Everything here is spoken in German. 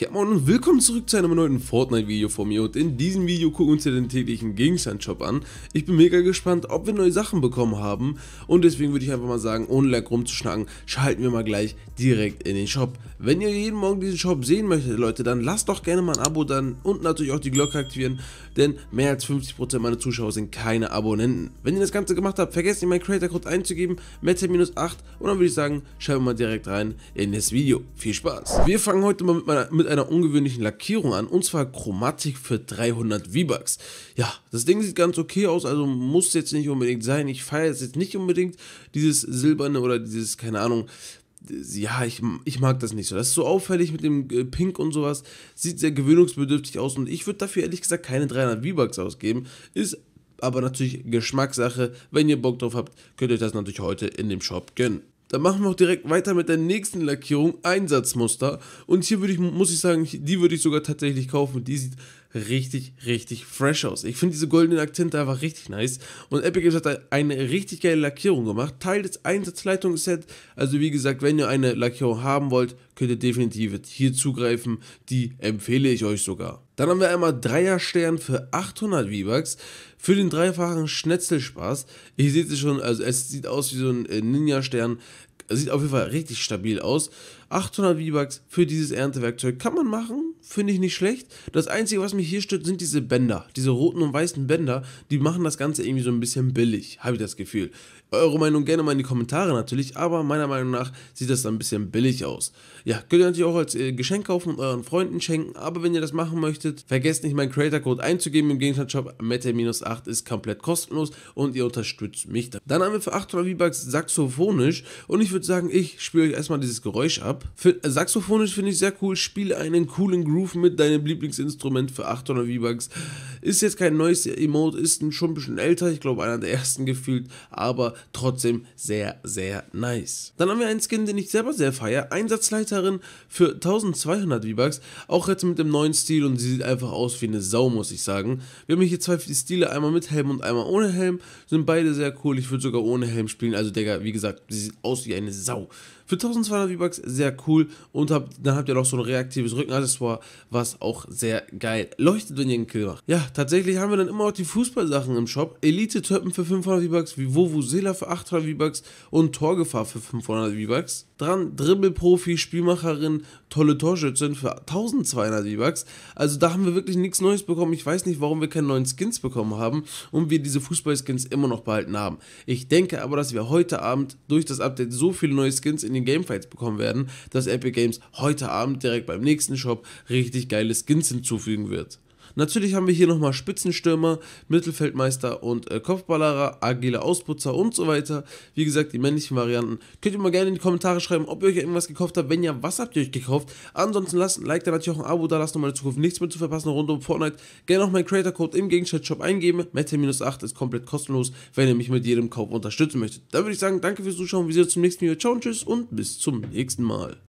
Ja, moin und willkommen zurück zu einem neuen Fortnite-Video von mir und in diesem Video gucken wir uns ja den täglichen Gegenstandshop an. Ich bin mega gespannt, ob wir neue Sachen bekommen haben und deswegen würde ich einfach mal sagen, ohne Lack rumzuschnacken, schalten wir mal gleich direkt in den Shop. Wenn ihr jeden Morgen diesen Shop sehen möchtet, Leute, dann lasst doch gerne mal ein Abo dann und natürlich auch die Glocke aktivieren, denn mehr als 50% meiner Zuschauer sind keine Abonnenten. Wenn ihr das Ganze gemacht habt, vergesst nicht meinen Creator-Code einzugeben, meta-8 und dann würde ich sagen, schalten wir mal direkt rein in das Video. Viel Spaß! Wir fangen heute mal mit, meiner, mit einer ungewöhnlichen Lackierung an, und zwar Chromatik für 300 V-Bucks. Ja, das Ding sieht ganz okay aus, also muss jetzt nicht unbedingt sein. Ich feiere es jetzt nicht unbedingt, dieses silberne oder dieses, keine Ahnung, ja, ich, ich mag das nicht so. Das ist so auffällig mit dem äh, Pink und sowas. Sieht sehr gewöhnungsbedürftig aus und ich würde dafür ehrlich gesagt keine 300 V-Bucks ausgeben. Ist aber natürlich Geschmackssache. Wenn ihr Bock drauf habt, könnt ihr euch das natürlich heute in dem Shop gönnen. Dann machen wir auch direkt weiter mit der nächsten Lackierung, Einsatzmuster. Und hier würde ich, muss ich sagen, die würde ich sogar tatsächlich kaufen. Die sieht richtig, richtig fresh aus. Ich finde diese goldenen Akzente einfach richtig nice. Und Epic Games hat eine richtig geile Lackierung gemacht. Teil des Einsatzleitungsset. Also wie gesagt, wenn ihr eine Lackierung haben wollt, könnt ihr definitiv hier zugreifen. Die empfehle ich euch sogar. Dann haben wir einmal Dreierstern für 800 V-Bucks für den dreifachen Schnetzelspaß. Ihr seht es schon, also es sieht aus wie so ein äh, Ninja-Stern. Sieht auf jeden Fall richtig stabil aus. 800 V-Bucks für dieses Erntewerkzeug kann man machen finde ich nicht schlecht. Das Einzige, was mich hier stört, sind diese Bänder. Diese roten und weißen Bänder, die machen das Ganze irgendwie so ein bisschen billig, habe ich das Gefühl. Eure Meinung gerne mal in die Kommentare natürlich, aber meiner Meinung nach sieht das dann ein bisschen billig aus. Ja, könnt ihr natürlich auch als äh, Geschenk kaufen und euren Freunden schenken, aber wenn ihr das machen möchtet, vergesst nicht meinen Creator-Code einzugeben im Gegenstandshop. Meta-8 ist komplett kostenlos und ihr unterstützt mich dann. Dann haben wir für 800 V-Bucks saxophonisch und ich würde sagen, ich spiele euch erstmal dieses Geräusch ab. Für, äh, saxophonisch finde ich sehr cool, spiele einen coolen Groove mit deinem Lieblingsinstrument für 800 V-Bucks. Ist jetzt kein neues Emote, ist schon ein bisschen älter, ich glaube einer der ersten gefühlt, aber trotzdem sehr, sehr nice. Dann haben wir einen Skin, den ich selber sehr feiere, Einsatzleiterin für 1200 V-Bucks, auch jetzt mit dem neuen Stil und sie sieht einfach aus wie eine Sau, muss ich sagen. Wir haben hier zwei Stile, einmal mit Helm und einmal ohne Helm, sind beide sehr cool, ich würde sogar ohne Helm spielen, also Digga, wie gesagt, sie sieht aus wie eine Sau. Für 1200 V-Bucks sehr cool und hab, dann habt ihr noch so ein reaktives Rückenaccessoire, was auch sehr geil leuchtet, wenn ihr einen Kill macht. Ja, tatsächlich haben wir dann immer auch die Fußballsachen im Shop. Elite-Töppen für 500 V-Bucks, Vovuzela für 800 V-Bucks und Torgefahr für 500 V-Bucks. Dran Dribbelprofi, Spielmacherin, tolle Torschützin für 1200 V-Bucks. Also da haben wir wirklich nichts Neues bekommen. Ich weiß nicht, warum wir keine neuen Skins bekommen haben und wir diese Fußballskins immer noch behalten haben. Ich denke aber, dass wir heute Abend durch das Update so viele neue Skins in den Gamefights bekommen werden, dass Epic Games heute Abend direkt beim nächsten Shop richtig geile Skins hinzufügen wird. Natürlich haben wir hier nochmal Spitzenstürmer, Mittelfeldmeister und äh, Kopfballerer, agile Ausputzer und so weiter. Wie gesagt, die männlichen Varianten. Könnt ihr mal gerne in die Kommentare schreiben, ob ihr euch irgendwas gekauft habt. Wenn ja, was habt ihr euch gekauft? Ansonsten lasst ein Like, da, natürlich auch ein Abo da, lasst nochmal in Zukunft nichts mehr zu verpassen rund um Fortnite. Gerne auch meinen Creator-Code im Gegenstand-Shop eingeben. Mette-8 ist komplett kostenlos, wenn ihr mich mit jedem Kauf unterstützen möchtet. Dann würde ich sagen, danke fürs Zuschauen. Wir sehen uns zum nächsten Video. Ciao und tschüss und bis zum nächsten Mal.